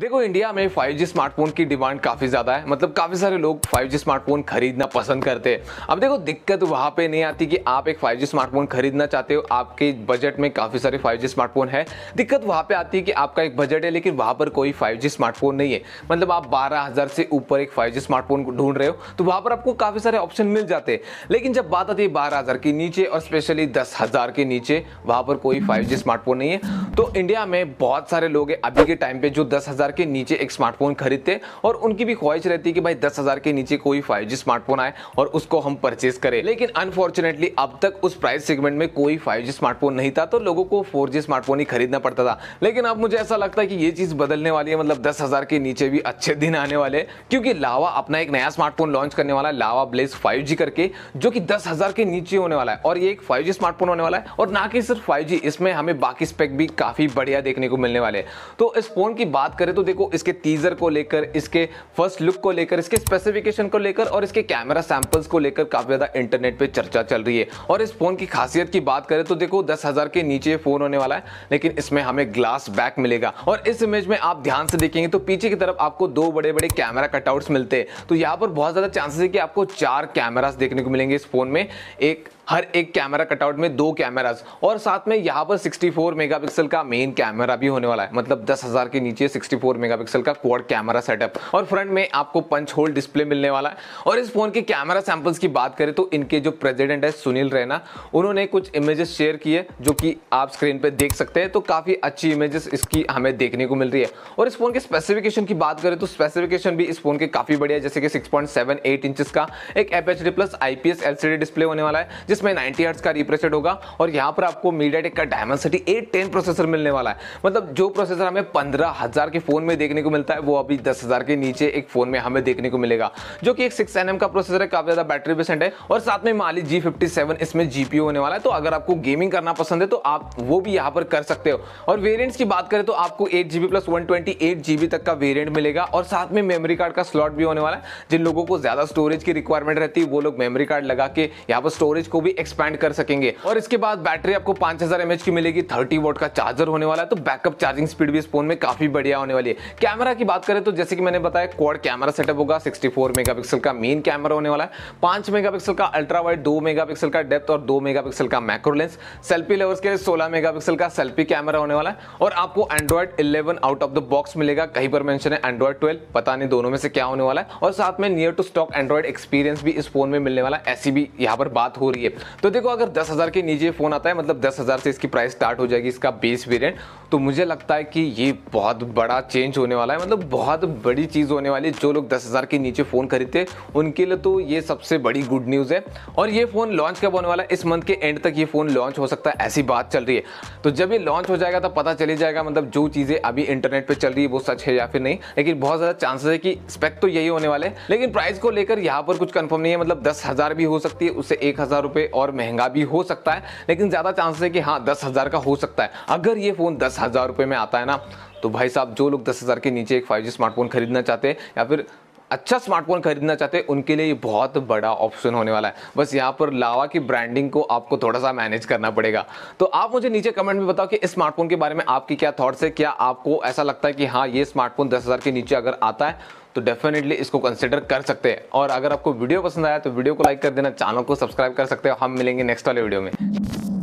देखो इंडिया में 5G smartphone की डिमांड काफ़ी ज़्यादा है मतलब काफ़ी सारे लोग 5G स्मार्टफोन खरीदना पसंद करते हैं अब देखो दिक्कत वहाँ पे नहीं आती कि आप एक 5G स्मार्टफोन खरीदना चाहते हो आपके बजट में काफ़ी सारे 5G स्मार्टफोन है दिक्कत वहाँ पे आती है कि आपका एक बजट है लेकिन वहाँ पर कोई 5G स्मार्टफोन नहीं है मतलब आप बारह से ऊपर एक फाइव स्मार्टफोन ढूंढ रहे हो तो वहाँ पर आपको काफ़ी सारे ऑप्शन मिल जाते हैं लेकिन जब बात आती है बारह के नीचे और स्पेशली दस के नीचे वहाँ पर कोई फाइव स्मार्टफोन नहीं है तो इंडिया में बहुत सारे लोग हैं अभी के टाइम पर जो दस हज़ार के नीचे एक स्मार्टफोन खरीदते और उनकी भी ख्वाहिश रहती है कि भाई दस हज़ार के नीचे कोई फाइव स्मार्टफोन आए और उसको हम परचेज करें लेकिन अनफॉर्चुनेटली अब तक उस प्राइस सेगमेंट में कोई फाइव स्मार्टफोन नहीं था तो लोगों को फोर स्मार्टफोन ही खरीदना पड़ता था लेकिन अब मुझे ऐसा लगता है कि ये चीज़ बदलने वाली है मतलब दस हज़ार के नीचे भी अच्छे दिन आने वाले क्योंकि लावा अपना एक नया स्मार्टफोन लॉन्च करने वाला है लावा ब्लेस फाइव जी करके जो कि दस हज़ार के नीचे होने वाला है और ये एक फाइव स्मार्टफोन होने वाला है और ना कि सिर्फ फाइव जी इसमें हमें बाकी स्पेक भी काफ़ी बढ़िया देखने को मिलने वाले तो इस फोन की बात करें पहले तो देखो इसके टीजर को लेकर इसके फर्स्ट लुक को लेकर इसके स्पेसिफिकेशन को लेकर और इसके कैमरा सैंपल्स को लेकर काफ़ी ज़्यादा इंटरनेट पे चर्चा चल रही है और इस फ़ोन की खासियत की बात करें तो देखो दस हज़ार के नीचे फ़ोन होने वाला है लेकिन इसमें हमें ग्लास बैक मिलेगा और इस इमेज में आप ध्यान से देखेंगे तो पीछे की तरफ आपको दो बड़े बड़े कैमरा कटआउट्स मिलते हैं तो यहाँ पर बहुत ज़्यादा चांसेस है कि आपको चार कैमरास देखने को मिलेंगे इस फ़ोन में एक हर एक कैमरा कटआउट में दो कैमराज और साथ में यहाँ पर 64 मेगापिक्सल का मेन कैमरा भी होने वाला है मतलब 10,000 के नीचे 64 मेगापिक्सल का क्वाड कैमरा सेटअप और फ्रंट में आपको पंच होल डिस्प्ले मिलने वाला है और इस फोन के कैमरा सैंपल्स की बात करें तो इनके जो प्रेसिडेंट है सुनील रैना उन्होंने कुछ इमेजेस शेयर किए जो कि आप स्क्रीन पर देख सकते हैं तो काफ़ी अच्छी इमेजेस इसकी हमें देखने को मिल रही है और इस फोन के स्पेसिफिकेशन की बात करें तो स्पेसिफिकेशन भी इस फोन के काफ़ी बढ़िया जैसे कि सिक्स पॉइंट का एक F H D plus I P S L C display होने वाला है जिसमें 90 हर्ट्स का रिप्रेसेड होगा और यहाँ पर आपको मीडिया टेक का Dimensity eight ten processor मिलने वाला है मतलब जो प्रोसेसर हमें पंद्रह हजार के फोन में देखने को मिलता है वो अभी दस हजार के नीचे एक फोन में हमें देखने को मिलेगा जो कि एक सिक्स एन का प्रोसेसर है काफी ज्यादा बैटरी बेसेंट है और साथ में माली जी इसमें जीपीओ होने वाला है तो अगर आपको गेमिंग करना पसंद है तो आप वो भी यहाँ पर कर सकते हो और वेरियंट्स की बात करें तो आपको eight GB plus one twenty eight GB तक का वेरियंट मिलेगा और साथ में मेमोरी कार्ड का स्लॉट भी होने वाला है जिन लोगों को ज्यादा स्टोरेज की रिक्वायरमेंट रहती है वो लोग मेमोरी कार्ड लगा के यहाँ पर स्टोरेज को भी एक्सपैंड कर सकेंगे और इसके बाद बैटरी आपको पांच हजार एमएच की मिलेगी थर्टी वोट का चार्जर होने वाला है तो बैकअप चार्जिंग स्पीड भी इस फोन में काफी बढ़िया होने वाली है कैमरा की बात करें तो जैसे कि मैंने बताया क्वाड कैमरा सेटअप होगा फोर मेगापिक्सल का मेन कैमरा होने वाला है मेगा मेगापिक्सल का अल्ट्रा दो मेगा मेगापिक्सल का डेप्थ और मेगा मेगापिक्सल का मैक्रो लेंस सेल्फी लेवर्स के लिए 16 मेगापिक्सल का सेल्फी कैमरा होने वाला है और आपको Android eleven out of the box मिलेगा कहीं पर मेंशन है एंड्रॉइड ट्वेल्व पता नहीं दोनों में से क्या होने वाला है और साथ में near to stock Android experience भी इस फोन में मिलने वाला ऐसी भी यहाँ पर बात हो रही है तो देखो अगर दस हज़ार के नीचे फ़ोन आता है मतलब दस हज़ार से इसकी प्राइस स्टार्ट हो जाएगी इसका बेस वेरियंट तो मुझे लगता है कि ये बहुत बड़ा चेंज होने वाला है मतलब बहुत बड़ी चीज़ होने वाली है जो लोग दस हज़ार के नीचे फ़ोन खरीदते उनके लिए तो ये सबसे बड़ी गुड न्यूज़ है और ये फ़ोन लॉन्च कब होने वाला है इस मंथ के एंड तक ये फ़ोन लॉन्च हो सकता है ऐसी बात चल रही है तो जब ये लॉन्च हो जाएगा तो पता चले जाएगा मतलब जो चीज़ें अभी इंटरनेट पर चल रही है वो सच है या फिर नहीं लेकिन बहुत ज़्यादा चांसेस है कि स्पेक्ट तो यही होने वाले लेकिन प्राइस को लेकर यहाँ पर कुछ कंफर्म नहीं है मतलब दस हजार भी हो सकती है उससे एक हज़ार रुपए रुपए और महंगा भी हो सकता है लेकिन ज़्यादा चांसेस है कि हाँ दस हज़ार का हो सकता है अगर ये फ़ोन दस हज़ार रुपए में आता है ना तो भाई साहब जो लोग दस हज़ार के नीचे एक फाइव जी स्मार्टफोन खरीदना चाहते हैं या फिर अच्छा स्मार्टफोन खरीदना चाहते हैं उनके लिए बहुत बड़ा ऑप्शन होने वाला है बस यहाँ पर लावा की ब्रांडिंग को आपको थोड़ा सा मैनेज करना पड़ेगा तो आप मुझे नीचे कमेंट में बताओ कि इस स्मार्टफोन के बारे में आपकी क्या थॉट्स है क्या आपको ऐसा लगता है कि हाँ ये स्मार्टफोन दस हज़ार के नीचे अगर आता है तो डेफिनेटली इसको कंसिडर कर सकते हैं और अगर आपको वीडियो पसंद आया तो वीडियो को लाइक कर देना चैनल को सब्सक्राइब कर सकते हो हम मिलेंगे नेक्स्ट वाले वीडियो में